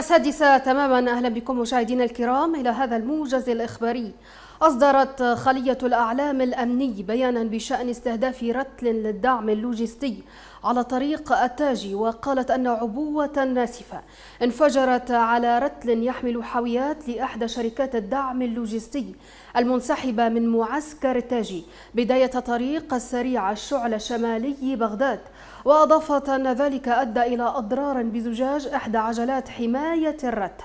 السادسة تماما أهلا بكم مشاهدينا الكرام إلى هذا الموجز الإخباري أصدرت خلية الأعلام الأمني بيانا بشأن استهداف رتل للدعم اللوجستي على طريق التاجي وقالت أن عبوة ناسفة انفجرت على رتل يحمل حاويات لإحدى شركات الدعم اللوجستي المنسحبة من معسكر تاجي بداية طريق السريع الشعلة شمالي بغداد وأضافت أن ذلك أدى إلى أضرار بزجاج إحدى عجلات حماية الرتل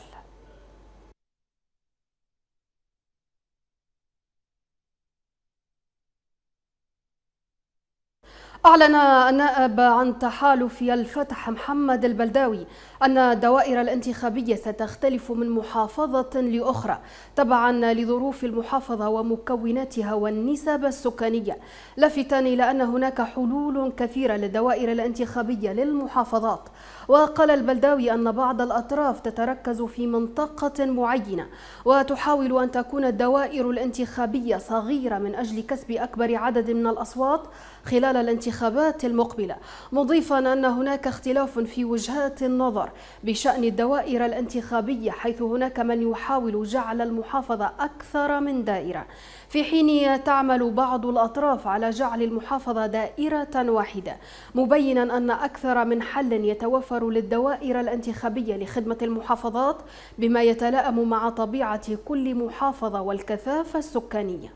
أعلن النائب عن تحالف الفتح محمد البلداوي أن الدوائر الانتخابية ستختلف من محافظة لأخرى تبعا لظروف المحافظة ومكوناتها والنسب السكانية لافتا إلى أن هناك حلول كثيرة للدوائر الانتخابية للمحافظات وقال البلداوي أن بعض الأطراف تتركز في منطقة معينة وتحاول أن تكون الدوائر الانتخابية صغيرة من أجل كسب أكبر عدد من الأصوات خلال الانتخابات المقبلة مضيفا أن هناك اختلاف في وجهات النظر بشأن الدوائر الانتخابية حيث هناك من يحاول جعل المحافظة أكثر من دائرة في حين تعمل بعض الأطراف على جعل المحافظة دائرة واحدة مبينا أن أكثر من حل يتوفر للدوائر الانتخابية لخدمة المحافظات بما يتلائم مع طبيعة كل محافظة والكثافة السكانية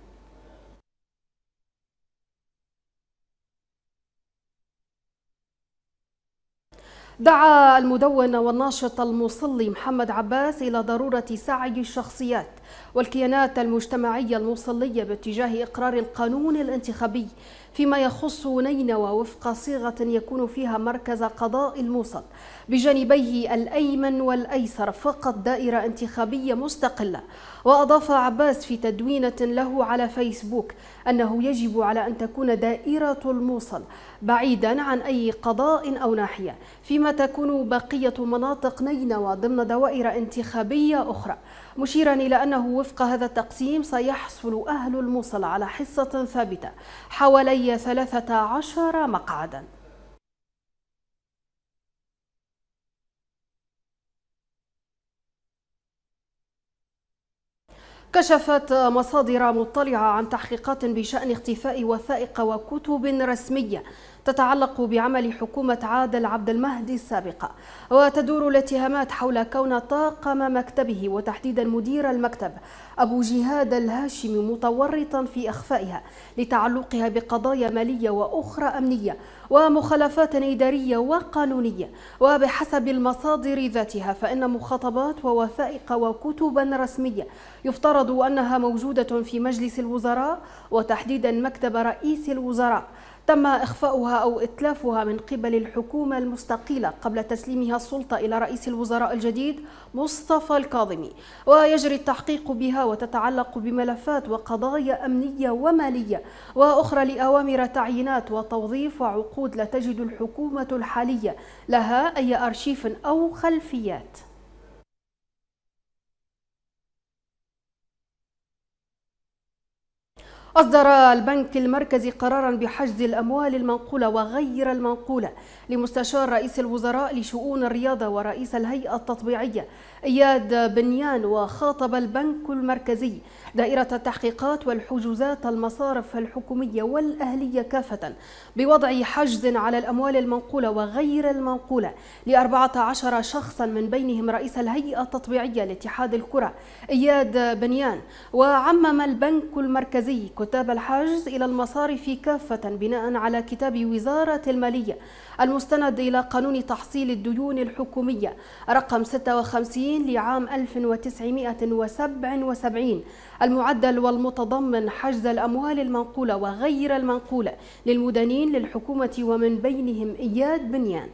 دعا المدون والناشط المصلي محمد عباس إلى ضرورة سعي الشخصيات والكيانات المجتمعية المصلية باتجاه إقرار القانون الانتخابي فيما يخص نينوى وفق صيغة يكون فيها مركز قضاء الموصل بجانبيه الأيمن والأيسر فقط دائرة انتخابية مستقلة وأضاف عباس في تدوينة له على فيسبوك أنه يجب على أن تكون دائرة الموصل بعيدا عن أي قضاء أو ناحية فيما تكون بقية مناطق نينوى ضمن دوائر انتخابية أخرى مشيرا إلى أنه وفق هذا التقسيم سيحصل أهل الموصل على حصة ثابتة حوالي 13 مقعدا كشفت مصادر مطلعة عن تحقيقات بشأن اختفاء وثائق وكتب رسمية تتعلق بعمل حكومة عادل عبد المهدي السابقة وتدور الاتهامات حول كون طاقم مكتبه وتحديدا مدير المكتب أبو جهاد الهاشمي متورطا في أخفائها لتعلقها بقضايا مالية وأخرى أمنية ومخالفات إدارية وقانونية وبحسب المصادر ذاتها فإن مخاطبات ووثائق وكتبا رسمية يفترض أنها موجودة في مجلس الوزراء وتحديدا مكتب رئيس الوزراء تم إخفاؤها أو إتلافها من قبل الحكومة المستقيلة قبل تسليمها السلطة إلى رئيس الوزراء الجديد مصطفى الكاظمي ويجري التحقيق بها وتتعلق بملفات وقضايا أمنية ومالية وأخرى لأوامر تعيينات وتوظيف وعقود لا تجد الحكومة الحالية لها أي أرشيف أو خلفيات أصدر البنك المركزي قرارا بحجز الأموال المنقولة وغير المنقولة لمستشار رئيس الوزراء لشؤون الرياضة ورئيس الهيئة التطبيعية إياد بنيان وخاطب البنك المركزي دائرة التحقيقات والحجوزات المصارف الحكومية والأهلية كافة بوضع حجز على الأموال المنقولة وغير المنقولة لأربعة عشر شخصا من بينهم رئيس الهيئة التطبيعية لاتحاد الكرة إياد بنيان وعمم البنك المركزي كتاب الحجز إلى المصارف كافة بناء على كتاب وزارة المالية المستند إلى قانون تحصيل الديون الحكومية رقم 56 لعام 1977 المعدل والمتضمن حجز الأموال المنقولة وغير المنقولة للمدنين للحكومة ومن بينهم إياد بنيان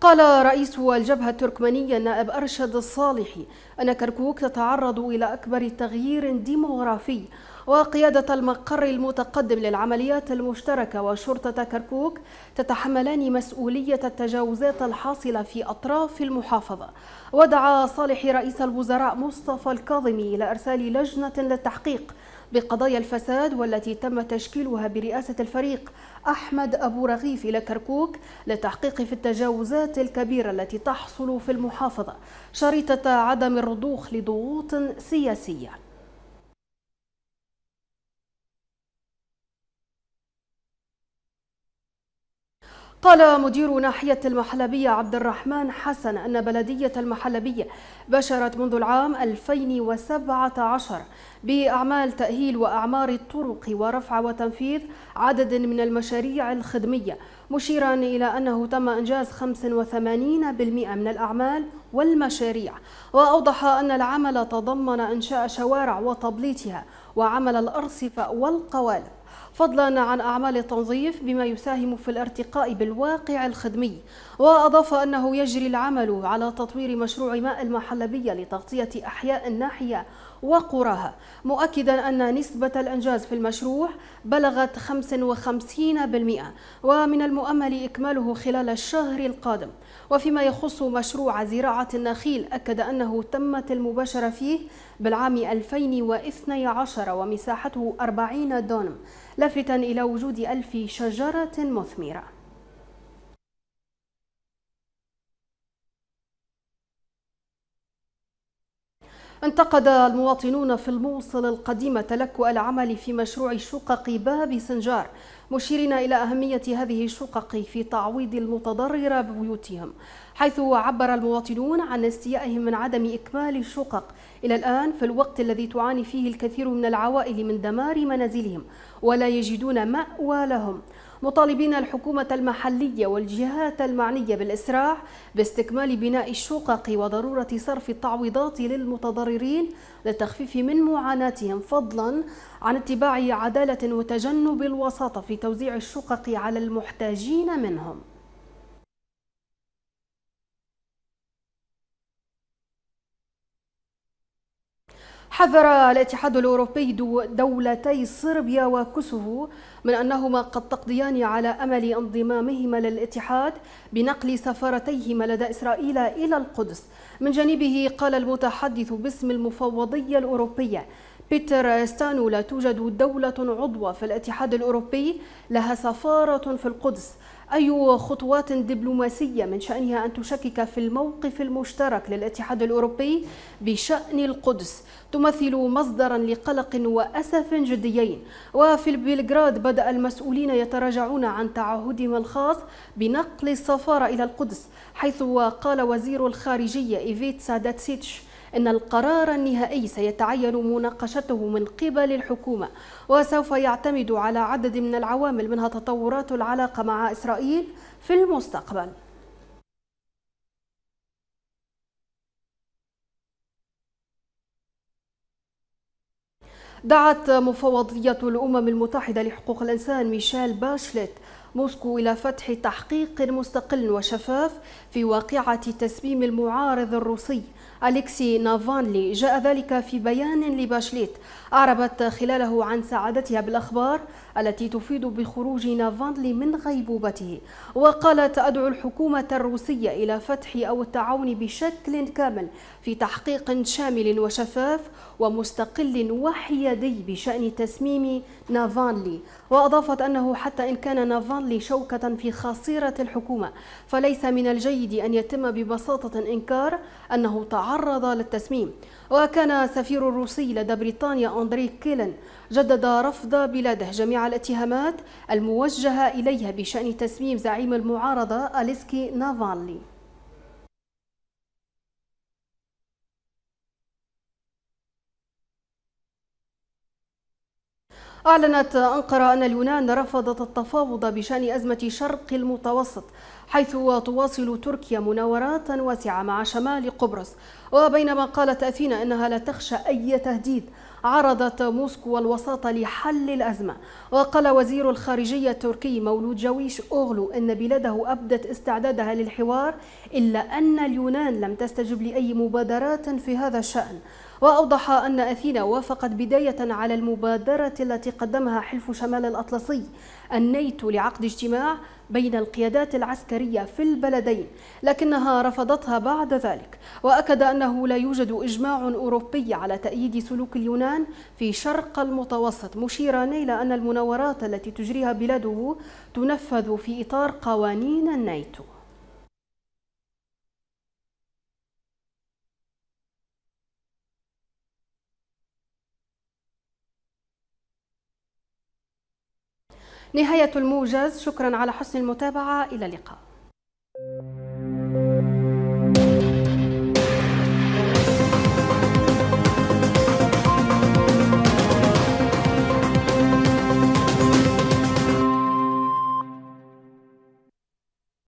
قال رئيس الجبهة التركمانية النائب أرشد الصالحي أن كركوك تتعرض إلى أكبر تغيير ديموغرافي وقيادة المقر المتقدم للعمليات المشتركة وشرطة كركوك تتحملان مسؤولية التجاوزات الحاصلة في أطراف المحافظة ودعا صالح رئيس الوزراء مصطفى الكاظمي إلى إرسال لجنة للتحقيق بقضايا الفساد والتي تم تشكيلها برئاسة الفريق أحمد أبو رغيف إلى كركوك للتحقيق في التجاوزات الكبيرة التي تحصل في المحافظة شريطة عدم الرضوخ لضغوط سياسية قال مدير ناحية المحلبية عبد الرحمن حسن أن بلدية المحلبية بشرت منذ العام 2017 بأعمال تأهيل وأعمار الطرق ورفع وتنفيذ عدد من المشاريع الخدمية مشيرا إلى أنه تم إنجاز 85% من الأعمال والمشاريع وأوضح أن العمل تضمن إنشاء شوارع وتبليطها وعمل الأرصفة والقوالب فضلا عن أعمال التنظيف بما يساهم في الارتقاء بالواقع الخدمي وأضاف أنه يجري العمل على تطوير مشروع ماء المحلبية لتغطية أحياء الناحية وقراها مؤكدا أن نسبة الإنجاز في المشروع بلغت 55% ومن المؤمل إكماله خلال الشهر القادم وفيما يخص مشروع زراعة النخيل أكد أنه تمت المباشرة فيه بالعام 2012 ومساحته 40 دونم لافتا إلى وجود ألف شجرة مثمرة انتقد المواطنون في الموصل القديمة تلكؤ العمل في مشروع شقق باب سنجار مشيرين إلى أهمية هذه الشقق في تعويض المتضررة ببيوتهم حيث عبر المواطنون عن استيائهم من عدم إكمال الشقق إلى الآن في الوقت الذي تعاني فيه الكثير من العوائل من دمار منازلهم ولا يجدون مأوى لهم مطالبين الحكومة المحلية والجهات المعنية بالإسراع باستكمال بناء الشقق وضرورة صرف التعويضات للمتضررين للتخفيف من معاناتهم فضلا عن اتباع عدالة وتجنب الوساطة في توزيع الشقق على المحتاجين منهم حذر الاتحاد الأوروبي دولتي صربيا وكوسوفو من أنهما قد تقضيان على أمل انضمامهما للاتحاد بنقل سفارتيهما لدى إسرائيل إلى القدس من جانبه قال المتحدث باسم المفوضية الأوروبية بيتر ستانو لا توجد دولة عضوة في الاتحاد الأوروبي لها سفارة في القدس أي خطوات دبلوماسية من شأنها أن تشكك في الموقف المشترك للاتحاد الأوروبي بشأن القدس تمثل مصدرا لقلق وأسف جديين وفي بلغراد بدأ المسؤولين يتراجعون عن تعهدهم الخاص بنقل السفارة إلى القدس حيث قال وزير الخارجية إيفيت ساداتسيتش أن القرار النهائي سيتعين مناقشته من قبل الحكومة وسوف يعتمد على عدد من العوامل منها تطورات العلاقة مع إسرائيل في المستقبل دعت مفوضية الأمم المتحدة لحقوق الإنسان ميشيل باشلت موسكو إلى فتح تحقيق مستقل وشفاف في واقعة تسميم المعارض الروسي أليكسي نافانلي جاء ذلك في بيان لباشليت أعربت خلاله عن سعادتها بالأخبار التي تفيد بخروج نافانلي من غيبوبته وقالت أدعو الحكومة الروسية إلى فتح أو التعاون بشكل كامل في تحقيق شامل وشفاف ومستقل وحيادي بشأن تسميم نافانلي وأضافت أنه حتى إن كان نافانلي شوكة في خاصرة الحكومة فليس من الجيد أن يتم ببساطة إنكار أنه تعاون تعرض للتسميم وكان سفير الروسي لدى بريطانيا أندري كيلن جدد رفض بلاده جميع الاتهامات الموجهة إليها بشأن تسميم زعيم المعارضة أليسكي نافالي أعلنت أنقرة أن اليونان رفضت التفاوض بشأن أزمة شرق المتوسط حيث تواصل تركيا مناورات واسعة مع شمال قبرص وبينما قالت أثينا أنها لا تخشى أي تهديد عرضت موسكو الوساطة لحل الأزمة وقال وزير الخارجية التركي مولود جويش أوغلو أن بلاده أبدت استعدادها للحوار إلا أن اليونان لم تستجب لأي مبادرات في هذا الشأن وأوضح أن أثينا وافقت بداية على المبادرة التي قدمها حلف شمال الأطلسي النيتو لعقد اجتماع بين القيادات العسكرية في البلدين لكنها رفضتها بعد ذلك وأكد أنه لا يوجد إجماع أوروبي على تأييد سلوك اليونان في شرق المتوسط مشيرا إلى أن المناورات التي تجريها بلاده تنفذ في إطار قوانين النيتو نهاية الموجز شكرا على حسن المتابعة إلى اللقاء